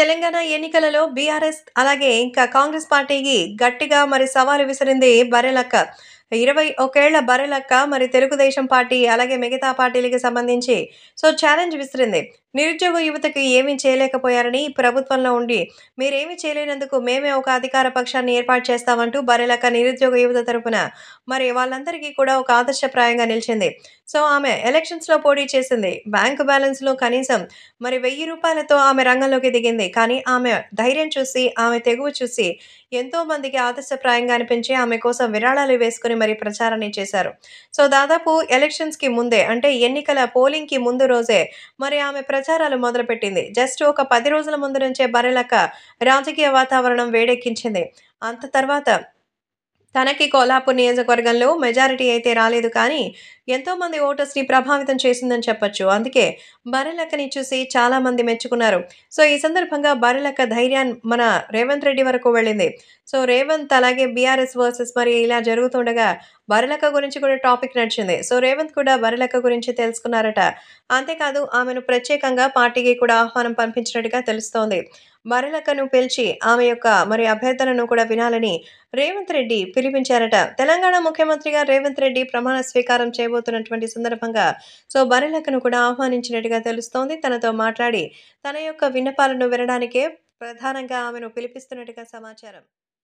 తెలంగాణ ఎన్నికలలో బీఆర్ఎస్ అలాగే ఇంకా కాంగ్రెస్ పార్టీకి గట్టిగా మరి సవాలు విసిరింది బరెలక్క ఇరవై ఒకేళ్ల బరెలక్క మరి తెలుగుదేశం పార్టీ అలాగే మిగతా పార్టీలకి సంబంధించి సో ఛాలెంజ్ విసిరింది నిరుద్యోగ యువతకు ఏమీ చేయలేకపోయారని ప్రభుత్వంలో ఉండి మీరేమీ చేయలేనందుకు మేమే ఒక అధికార పక్షాన్ని ఏర్పాటు చేస్తామంటూ బరెలక నిరుద్యోగ యువత తరపున మరి వాళ్ళందరికీ కూడా ఒక ఆదర్శప్రాయంగా నిలిచింది సో ఆమె ఎలక్షన్స్లో పోటీ చేసింది బ్యాంకు బ్యాలెన్స్లో కనీసం మరి వెయ్యి రూపాయలతో ఆమె రంగంలోకి దిగింది కానీ ఆమె ధైర్యం చూసి ఆమె తెగువ చూసి ఎంతో మందికి ఆదర్శప్రాయంగా అనిపించి ఆమె కోసం విరాళాలు వేసుకుని మరి ప్రచారాన్ని చేశారు సో దాదాపు ఎలక్షన్స్కి ముందే అంటే ఎన్నికల పోలింగ్కి ముందు రోజే మరి ఆమె ప్రచారాలు మొదలుపెట్టింది జస్ట్ ఒక పది రోజుల ముందు నుంచే బర్రెలక్క రాజకీయ వాతావరణం వేడెక్కించింది అంత తర్వాత తనకి కోల్హాపూర్ నియోజకవర్గంలో మెజారిటీ అయితే రాలేదు కానీ ఎంతోమంది ఓటర్స్ని ప్రభావితం చేసిందని చెప్పొచ్చు అందుకే బరలక్కని చూసి చాలామంది మెచ్చుకున్నారు సో ఈ సందర్భంగా బరలక్క ధైర్యాన్ని మన రేవంత్ రెడ్డి వరకు వెళ్ళింది సో రేవంత్ అలాగే బీఆర్ఎస్ వర్సెస్ మరి ఇలా జరుగుతుండగా బరలక్క గురించి కూడా టాపిక్ నడిచింది సో రేవంత్ కూడా బరలక్క గురించి తెలుసుకున్నారట అంతేకాదు ఆమెను ప్రత్యేకంగా పార్టీకి కూడా ఆహ్వానం పంపించినట్టుగా తెలుస్తోంది మరలకను పిలిచి ఆమె యొక్క మరి అభ్యర్థనను కూడా వినాలని రేవంత్ రెడ్డి పిలిపించారట తెలంగాణ ముఖ్యమంత్రిగా రేవంత్ రెడ్డి ప్రమాణ స్వీకారం చేయబోతున్నటువంటి సందర్భంగా సో బరిలకను కూడా ఆహ్వానించినట్టుగా తెలుస్తోంది తనతో మాట్లాడి తన యొక్క విన్నపాలను వినడానికే ప్రధానంగా ఆమెను పిలిపిస్తున్నట్టుగా సమాచారం